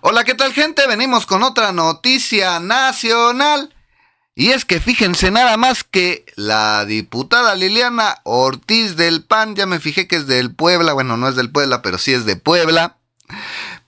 Hola, ¿qué tal gente? Venimos con otra noticia nacional. Y es que fíjense nada más que la diputada Liliana Ortiz del PAN, ya me fijé que es del Puebla, bueno, no es del Puebla, pero sí es de Puebla,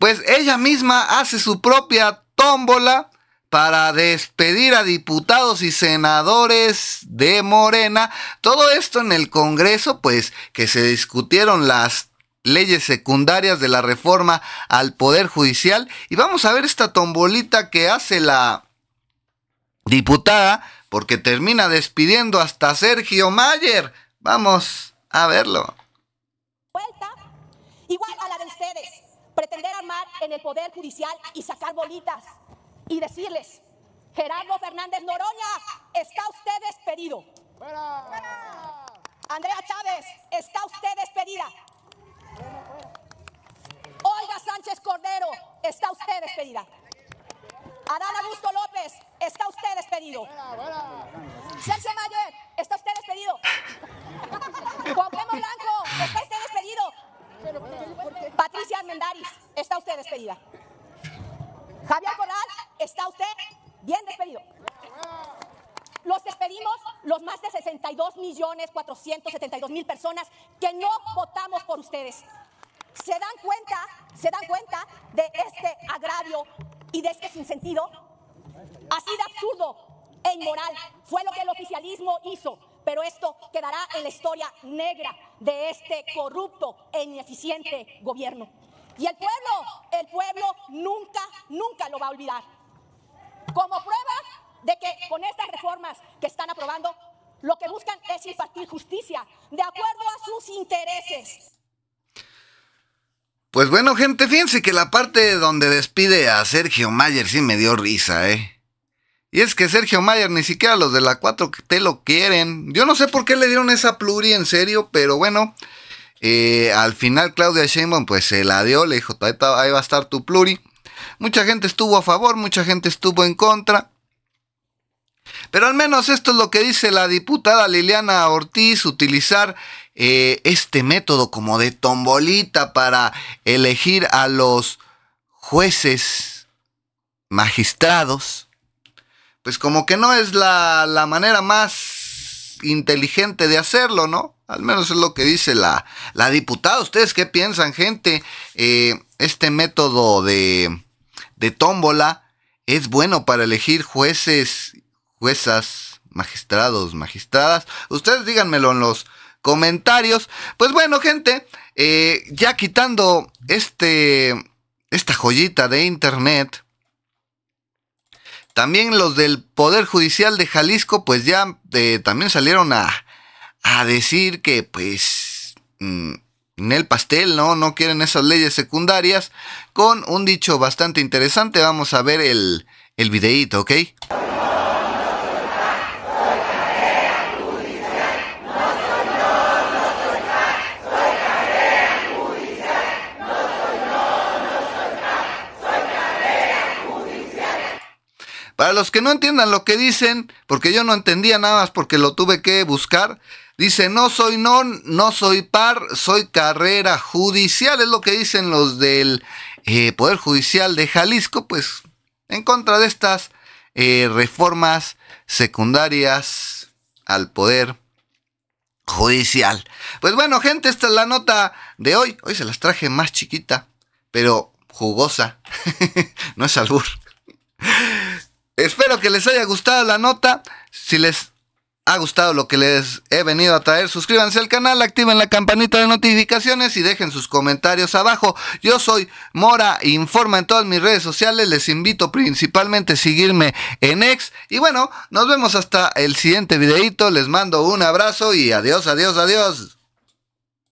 pues ella misma hace su propia tómbola para despedir a diputados y senadores de Morena. Todo esto en el Congreso, pues que se discutieron las leyes secundarias de la reforma al Poder Judicial. Y vamos a ver esta tombolita que hace la diputada, porque termina despidiendo hasta Sergio Mayer. Vamos a verlo. Vuelta, igual a la de ustedes, pretender armar en el Poder Judicial y sacar bolitas y decirles, Gerardo Fernández Noroña, está usted despedido. Andrea Chávez, está usted despedida. Adán Augusto López, está usted despedido. Sergio Mayer, está usted despedido. Juan Blanco, está usted despedido. Patricia Armendaris, está usted despedida. Javier Corral, está usted bien despedido. Los despedimos los más de 62 millones 472 mil personas que no votamos por ustedes. Se dan cuenta, se dan cuenta de este agravio de este sin sentido, así de absurdo e inmoral fue lo que el oficialismo hizo, pero esto quedará en la historia negra de este corrupto e ineficiente gobierno. Y el pueblo, el pueblo nunca, nunca lo va a olvidar. Como prueba de que con estas reformas que están aprobando, lo que buscan es impartir justicia de acuerdo a sus intereses. Pues bueno, gente, fíjense que la parte donde despide a Sergio Mayer sí me dio risa, ¿eh? Y es que Sergio Mayer ni siquiera los de la 4 te lo quieren. Yo no sé por qué le dieron esa pluri en serio, pero bueno. Eh, al final Claudia Sheinbaum pues se la dio, le dijo, ahí va a estar tu pluri. Mucha gente estuvo a favor, mucha gente estuvo en contra. Pero al menos esto es lo que dice la diputada Liliana Ortiz, utilizar eh, este método como de tombolita para elegir a los jueces magistrados, pues como que no es la, la manera más inteligente de hacerlo, ¿no? Al menos es lo que dice la, la diputada. ¿Ustedes qué piensan, gente? Eh, este método de, de tómbola es bueno para elegir jueces, juezas, magistrados, magistradas. Ustedes díganmelo en los comentarios. Pues bueno, gente, eh, ya quitando este, esta joyita de internet, también los del Poder Judicial de Jalisco, pues ya eh, también salieron a, a, decir que, pues, mm, en el pastel, ¿no? No quieren esas leyes secundarias, con un dicho bastante interesante. Vamos a ver el, el videíto, ¿ok? Para los que no entiendan lo que dicen, porque yo no entendía nada más porque lo tuve que buscar, dice, no soy non, no soy par, soy carrera judicial, es lo que dicen los del eh, Poder Judicial de Jalisco, pues en contra de estas eh, reformas secundarias al Poder Judicial. Pues bueno, gente, esta es la nota de hoy. Hoy se las traje más chiquita, pero jugosa. no es albur. Espero que les haya gustado la nota. Si les ha gustado lo que les he venido a traer, suscríbanse al canal, activen la campanita de notificaciones y dejen sus comentarios abajo. Yo soy Mora, informa en todas mis redes sociales, les invito principalmente a seguirme en X. Y bueno, nos vemos hasta el siguiente videito, les mando un abrazo y adiós, adiós, adiós.